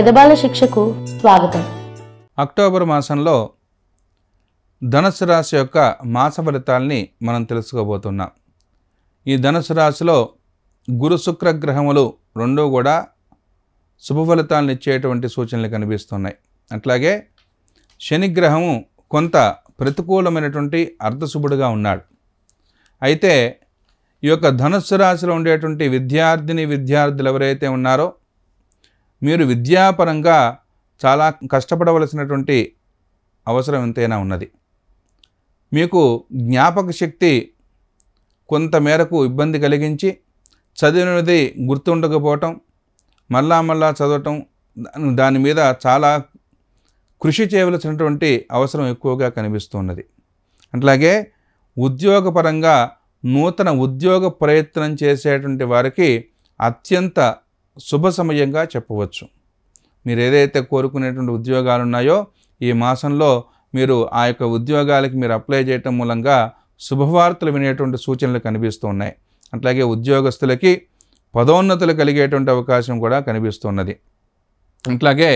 పెదబాల శిక్షకు స్వాగతం అక్టోబర్ మాసంలో ధనుసు రాశి యొక్క మాస ఫలితాల్ని మనం తెలుసుకోబోతున్నాం ఈ ధనుసు రాశిలో గురు శుక్ర గ్రహములు రెండూ కూడా శుభ ఫలితాలను ఇచ్చేటువంటి సూచనలు కనిపిస్తున్నాయి అట్లాగే శనిగ్రహము కొంత ప్రతికూలమైనటువంటి అర్ధశుభుడుగా ఉన్నాడు అయితే ఈ యొక్క ధనుస్సు రాశిలో ఉండేటువంటి విద్యార్థిని విద్యార్థులు ఎవరైతే ఉన్నారో మీరు విద్యాపరంగా చాలా కష్టపడవలసినటువంటి అవసరం ఎంతైనా ఉన్నది మీకు జ్ఞాపక శక్తి కొంతమేరకు ఇబ్బంది కలిగించి చదివినది గుర్తుండకపోవటం మళ్ళా మళ్ళా చదవటం దాని మీద చాలా కృషి చేయవలసినటువంటి అవసరం ఎక్కువగా కనిపిస్తున్నది అట్లాగే ఉద్యోగపరంగా నూతన ఉద్యోగ ప్రయత్నం చేసేటువంటి వారికి అత్యంత శుభ సమయంగా చెప్పవచ్చు మీరు ఏదైతే కోరుకునేటువంటి ఉద్యోగాలు ఉన్నాయో ఈ మాసంలో మీరు ఆ యొక్క ఉద్యోగాలకి మీరు అప్లై చేయటం మూలంగా శుభవార్తలు వినేటువంటి సూచనలు కనిపిస్తున్నాయి అట్లాగే ఉద్యోగస్తులకి పదోన్నతులు కలిగేటువంటి అవకాశం కూడా కనిపిస్తున్నది అట్లాగే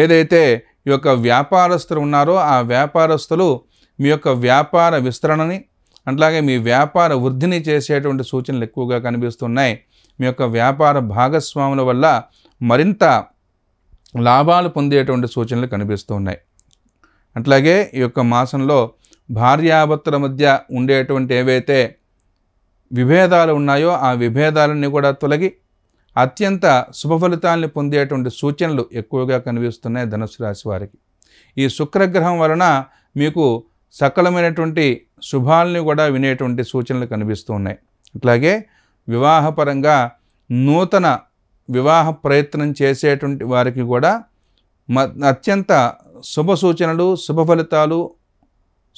ఏదైతే ఈ యొక్క వ్యాపారస్తులు ఉన్నారో ఆ వ్యాపారస్తులు మీ యొక్క వ్యాపార విస్తరణని అట్లాగే మీ వ్యాపార వృద్ధిని చేసేటువంటి సూచనలు ఎక్కువగా కనిపిస్తున్నాయి మీ యొక్క వ్యాపార భాగస్వాముల వల్ల మరింత లాభాలు పొందేటువంటి సూచనలు కనిపిస్తూ ఉన్నాయి అట్లాగే ఈ యొక్క మాసంలో భార్యాభర్తల మధ్య ఉండేటువంటి ఏవైతే విభేదాలు ఉన్నాయో ఆ విభేదాలన్నీ కూడా తొలగి అత్యంత శుభ ఫలితాలని పొందేటువంటి సూచనలు ఎక్కువగా కనిపిస్తున్నాయి ధనుసు రాశి వారికి ఈ శుక్రగ్రహం వలన మీకు సకలమైనటువంటి శుభాలని కూడా వినేటువంటి సూచనలు కనిపిస్తూ ఉన్నాయి అట్లాగే వివాహపరంగా నూతన వివాహ ప్రయత్నం చేసేటువంటి వారికి కూడా మ అత్యంత శుభ సూచనలు శుభ ఫలితాలు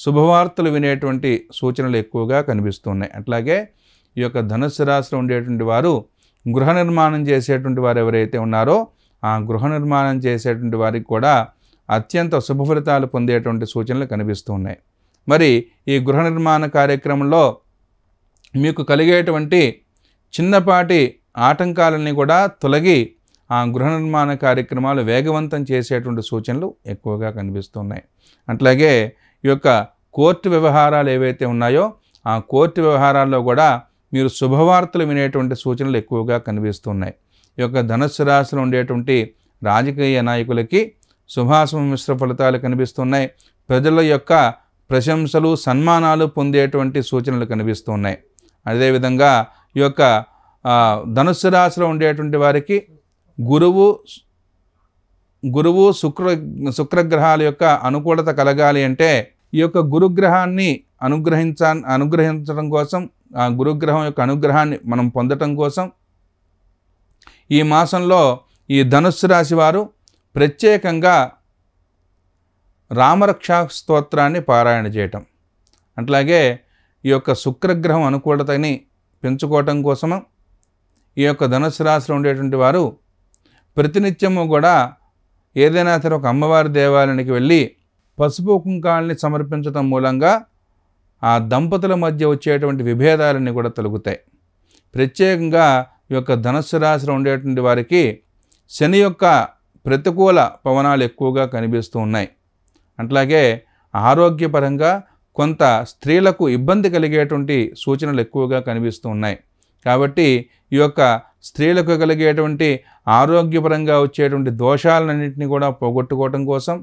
శుభవార్తలు వినేటువంటి సూచనలు ఎక్కువగా కనిపిస్తున్నాయి అట్లాగే ఈ యొక్క ధనుస్సు రాశిలో ఉండేటువంటి వారు గృహ నిర్మాణం చేసేటువంటి వారు ఎవరైతే ఉన్నారో ఆ గృహ నిర్మాణం చేసేటువంటి వారికి కూడా అత్యంత శుభ ఫలితాలు పొందేటువంటి సూచనలు కనిపిస్తున్నాయి మరి ఈ గృహ నిర్మాణ కార్యక్రమంలో మీకు కలిగేటువంటి చిన్నపాటి ఆటంకాలన్నీ కూడా తొలగి ఆ గృహ నిర్మాణ కార్యక్రమాలు వేగవంతం చేసేటువంటి సూచనలు ఎక్కువగా కనిపిస్తున్నాయి అట్లాగే ఈ యొక్క కోర్టు వ్యవహారాలు ఏవైతే ఉన్నాయో ఆ కోర్టు వ్యవహారాల్లో కూడా మీరు శుభవార్తలు వినేటువంటి సూచనలు ఎక్కువగా కనిపిస్తున్నాయి ఈ యొక్క ధనుస్సు రాశిలో ఉండేటువంటి రాజకీయ నాయకులకి శుభాశుభ మిశ్ర ఫలితాలు కనిపిస్తున్నాయి ప్రజల యొక్క ప్రశంసలు సన్మానాలు పొందేటువంటి సూచనలు కనిపిస్తున్నాయి అదేవిధంగా ఈ యొక్క ధనుస్సు రాశిలో ఉండేటువంటి వారికి గురువు గురువు శుక్ర శుక్రగ్రహాల యొక్క అనుకూలత కలగాలి అంటే ఈ యొక్క గురుగ్రహాన్ని అనుగ్రహించా అనుగ్రహించడం కోసం ఆ గురుగ్రహం యొక్క అనుగ్రహాన్ని మనం పొందటం కోసం ఈ మాసంలో ఈ ధనుస్సు రాశి వారు ప్రత్యేకంగా రామరక్షా స్తోత్రాన్ని పారాయణ చేయటం అట్లాగే ఈ యొక్క శుక్రగ్రహం అనుకూలతని పెంచుకోవటం కోసము ఈ యొక్క ధనుసు రాశిలో ఉండేటువంటి వారు ప్రతినిత్యము కూడా ఏదైనా సరే ఒక అమ్మవారి దేవాలయానికి వెళ్ళి పసుపు కుంకాలని సమర్పించటం మూలంగా ఆ దంపతుల మధ్య వచ్చేటువంటి విభేదాలన్నీ కూడా తొలుగుతాయి ప్రత్యేకంగా ఈ యొక్క ధనుస్సు రాశిలో ఉండేటువంటి వారికి శని యొక్క ప్రతికూల పవనాలు ఎక్కువగా కనిపిస్తూ ఉన్నాయి అట్లాగే ఆరోగ్యపరంగా కొంత స్త్రీలకు ఇబ్బంది కలిగేటువంటి సూచనలు ఎక్కువగా కనిపిస్తూ ఉన్నాయి కాబట్టి ఈ యొక్క స్త్రీలకు కలిగేటువంటి ఆరోగ్యపరంగా వచ్చేటువంటి దోషాలన్నింటినీ కూడా పోగొట్టుకోవటం కోసం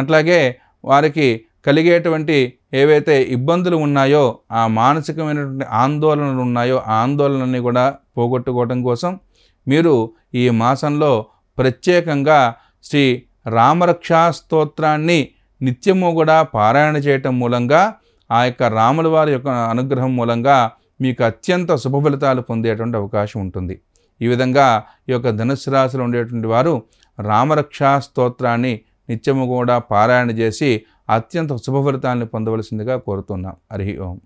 అట్లాగే వారికి కలిగేటువంటి ఏవైతే ఇబ్బందులు ఉన్నాయో ఆ మానసికమైనటువంటి ఆందోళనలు ఉన్నాయో ఆ ఆందోళనని కూడా పోగొట్టుకోవటం కోసం మీరు ఈ మాసంలో ప్రత్యేకంగా శ్రీ రామరక్షా స్తోత్రాన్ని నిత్యము కూడా పారాయణ చేయటం మూలంగా ఆ యొక్క రాముల వారి యొక్క అనుగ్రహం మూలంగా మీకు అత్యంత శుభ ఫలితాలు పొందేటువంటి అవకాశం ఉంటుంది ఈ విధంగా ఈ యొక్క ధనుసు రాశులు ఉండేటువంటి వారు రామరక్షా స్తోత్రాన్ని నిత్యము కూడా పారాయణ చేసి అత్యంత శుభ ఫలితాలను పొందవలసిందిగా కోరుతున్నాం హరి ఓం